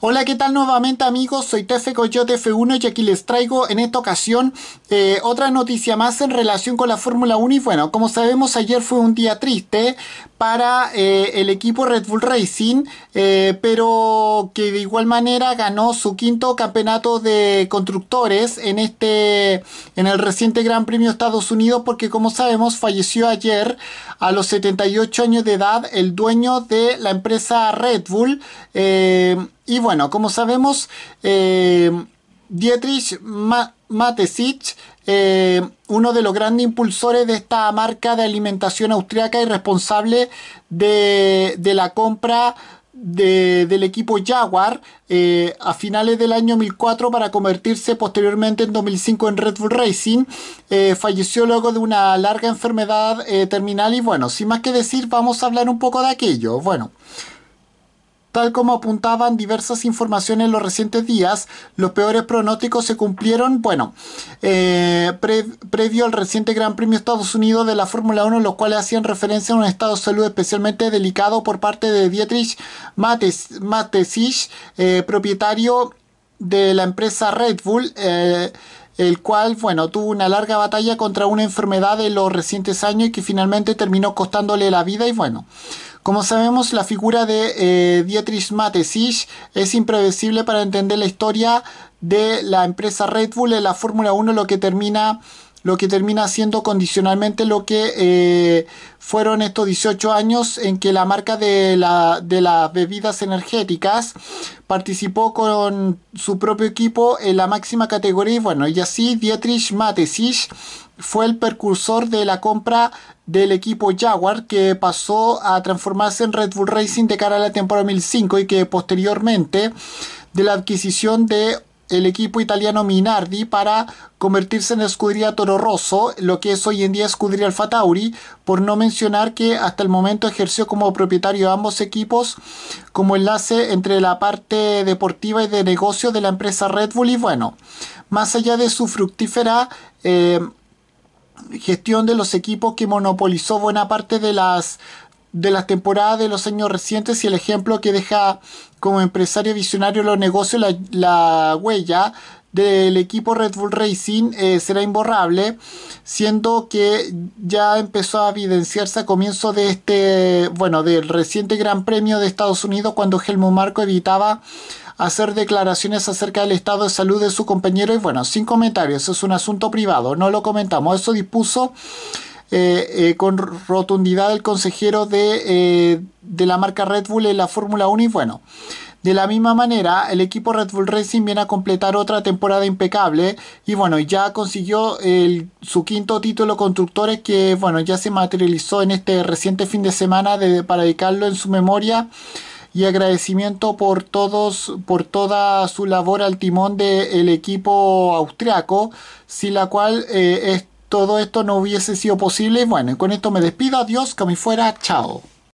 Hola, ¿qué tal nuevamente amigos? Soy Tefe Coyote F1 y aquí les traigo en esta ocasión eh, otra noticia más en relación con la Fórmula 1 y bueno, como sabemos ayer fue un día triste para eh, el equipo Red Bull Racing, eh, pero que de igual manera ganó su quinto campeonato de constructores en este en el reciente Gran Premio Estados Unidos porque como sabemos falleció ayer a los 78 años de edad el dueño de la empresa Red Bull eh, y bueno, como sabemos, eh, Dietrich Ma eh, uno de los grandes impulsores de esta marca de alimentación austriaca y responsable de, la compra del equipo Jaguar eh, a finales del año 2004 para convertirse posteriormente en 2005 en Red Bull Racing. falleció luego de una larga enfermedad terminal y bueno, sin más que decir, vamos a hablar un poco de aquello. Bueno. Tal como apuntaban diversas informaciones en los recientes días, los peores pronósticos se cumplieron, bueno, eh, previo al reciente Gran Premio de Estados Unidos de la Fórmula 1, los cuales hacían referencia a un estado de salud especialmente delicado por parte de Dietrich Matesich, eh, propietario de la empresa Red Bull. Eh, el cual, bueno, tuvo una larga batalla contra una enfermedad en los recientes años y que finalmente terminó costándole la vida y bueno, como sabemos, la figura de eh, Dietrich Matesich es impredecible para entender la historia de la empresa Red Bull en la Fórmula 1, lo que termina lo que termina siendo condicionalmente lo que eh, fueron estos 18 años en que la marca de, las bebidas energéticas participó con su propio equipo en la máxima categoría y bueno, y así Dietrich Matesich fue el percursor de la compra del equipo Jaguar que pasó a transformarse en Red Bull Racing de cara a la temporada 2005 y que posteriormente de la adquisición de el equipo italiano Minardi para convertirse en escudería Toro Rosso, lo que es hoy en día escudería Alfa Tauri, por no mencionar que hasta el momento ejerció como propietario de ambos equipos como enlace entre la parte deportiva y de negocio de la empresa Red Bull y bueno, más allá de su fructífera eh, gestión de los equipos que monopolizó buena parte de las de las temporadas de los años recientes y el ejemplo que deja como empresario visionario los negocios la, huella del equipo Red Bull Racing eh, será imborrable, siendo que ya empezó a evidenciarse a comienzo de este, bueno, del reciente Gran Premio de Estados Unidos cuando Helmut Marco evitaba hacer declaraciones acerca del estado de salud de su compañero y bueno, sin comentarios, es un asunto privado, no lo comentamos, eso dispuso eh, eh, con rotundidad el consejero eh, de, la marca Red Bull en la Fórmula 1 y bueno. De la misma manera, el equipo Red Bull Racing viene a completar otra temporada impecable y bueno, ya consiguió su quinto título constructores que bueno, ya se materializó en este reciente fin de semana para dedicarlo en su memoria y agradecimiento por todos, por toda su labor al timón del equipo austriaco, sin la cual es todo esto no hubiese sido posible. Bueno, y con esto me despido. Adiós, que me fuera. Chao.